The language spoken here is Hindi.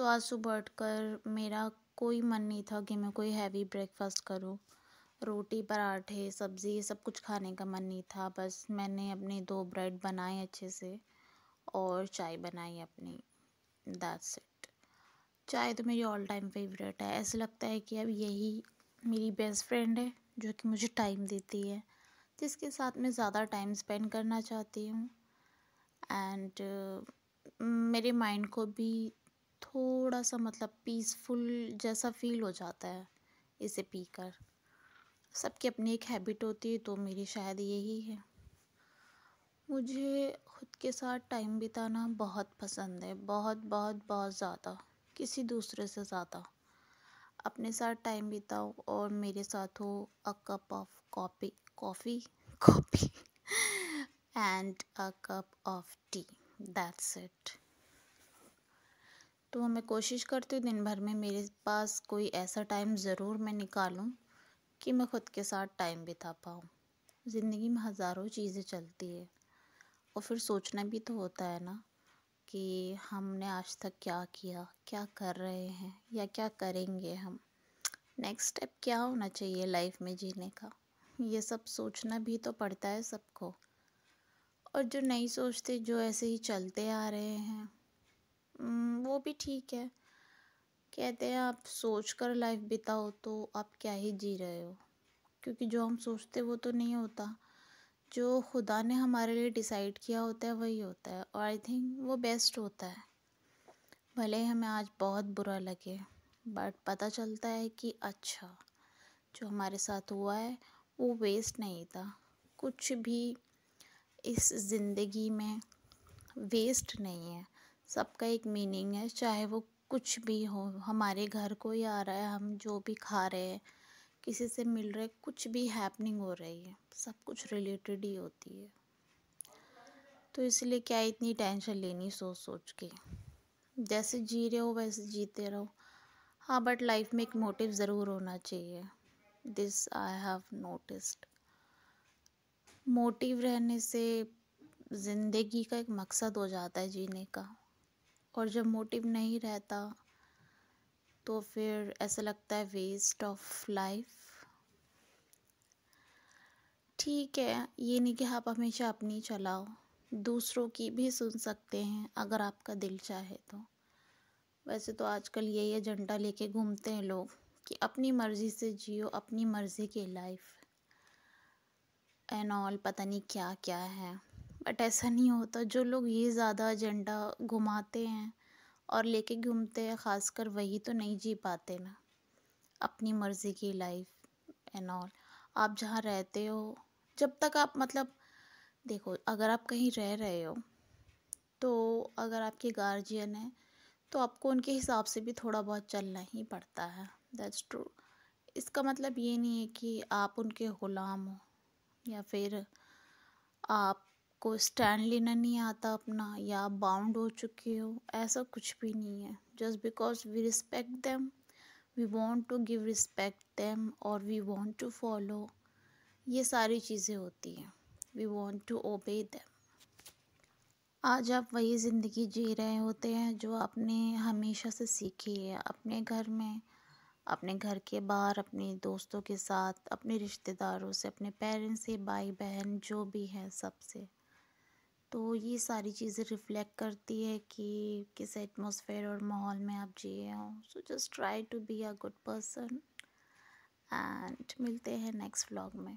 तो आज सुबह उठकर मेरा कोई मन नहीं था कि मैं कोई हैवी ब्रेकफास्ट करूं रोटी पराठे सब्ज़ी ये सब कुछ खाने का मन नहीं था बस मैंने अपने दो ब्रेड बनाए अच्छे से और चाय बनाई अपनी दैट्स इट चाय तो मेरी ऑल टाइम फेवरेट है ऐसा लगता है कि अब यही मेरी बेस्ट फ्रेंड है जो कि मुझे टाइम देती है जिसके साथ मैं ज़्यादा टाइम स्पेंड करना चाहती हूँ एंड uh, मेरे माइंड को भी थोड़ा सा मतलब पीसफुल जैसा फील हो जाता है इसे पीकर सबकी अपनी एक हैबिट होती है तो मेरी शायद यही है मुझे खुद के साथ टाइम बिताना बहुत पसंद है बहुत बहुत बहुत ज़्यादा किसी दूसरे से ज़्यादा अपने साथ टाइम बिताओ और मेरे साथ हो a cup of coffee coffee coffee and a cup of tea that's it तो मैं कोशिश करती हूँ दिन भर में मेरे पास कोई ऐसा टाइम ज़रूर मैं निकालूँ कि मैं ख़ुद के साथ टाइम बिता पाऊँ ज़िंदगी में हज़ारों चीज़ें चलती है और फिर सोचना भी तो होता है ना कि हमने आज तक क्या किया क्या कर रहे हैं या क्या करेंगे हम नेक्स्ट स्टेप क्या होना चाहिए लाइफ में जीने का ये सब सोचना भी तो पड़ता है सबको और जो नहीं सोचते जो ऐसे ही चलते आ रहे हैं हम्म, वो भी ठीक है कहते हैं आप सोच कर लाइफ बिताओ तो आप क्या ही जी रहे हो क्योंकि जो हम सोचते वो तो नहीं होता जो खुदा ने हमारे लिए डिसाइड किया होता है वही होता है और आई थिंक वो बेस्ट होता है भले हमें आज बहुत बुरा लगे बट पता चलता है कि अच्छा जो हमारे साथ हुआ है वो वेस्ट नहीं था कुछ भी इस ज़िंदगी में वेस्ट नहीं है सबका एक मीनिंग है चाहे वो कुछ भी हो हमारे घर को ही आ रहा है हम जो भी खा रहे हैं किसी से मिल रहे कुछ भी हैपनिंग हो रही है सब कुछ रिलेटेड ही होती है तो इसलिए क्या इतनी टेंशन लेनी सोच सोच के जैसे जी रहे हो वैसे जीते रहो हाँ बट लाइफ में एक मोटिव ज़रूर होना चाहिए this I have noticed motive रहने से ज़िंदगी का एक मकसद हो जाता है जीने का और जब मोटिव नहीं रहता तो फिर ऐसा लगता है वेस्ट ऑफ लाइफ ठीक है ये नहीं कि आप हमेशा अपनी चलाओ दूसरों की भी सुन सकते हैं अगर आपका दिल चाहे तो वैसे तो आजकल यही एजेंडा लेके घूमते हैं लोग कि अपनी मर्ज़ी से जियो अपनी मर्ज़ी की लाइफ एंड ऑल पता नहीं क्या क्या है बट ऐसा नहीं होता जो लोग ये ज़्यादा एजेंडा घुमाते हैं और लेके घूमते हैं ख़ासकर वही तो नहीं जी पाते ना अपनी मर्ज़ी की लाइफ एंड ऑल आप जहाँ रहते हो जब तक आप मतलब देखो अगर आप कहीं रह रहे हो तो अगर आपके गार्जियन हैं तो आपको उनके हिसाब से भी थोड़ा बहुत चलना ही पड़ता है दैट्स ट्रू इसका मतलब ये नहीं है कि आप उनके ग़ुलाम हो या फिर आप आपको स्टैंड लेना नहीं आता अपना या आप बाउंड हो चुके हो ऐसा कुछ भी नहीं है just because we respect them we want to give respect them और वी वॉन्ट टू फॉलो ये सारी चीज़ें होती हैं we want to obey them आज आप वही ज़िंदगी जी रहे होते हैं जो आपने हमेशा से सीखी है अपने घर में अपने घर के बाहर अपने दोस्तों के साथ अपने रिश्तेदारों से अपने पेरेंट्स से भाई बहन जो भी हैं सबसे तो ये सारी चीज़ें रिफ्लेक्ट करती है कि किस एटमोसफेयर और माहौल में आप जिए हो so just try to be a good person and मिलते हैं नेक्स्ट व्लॉग में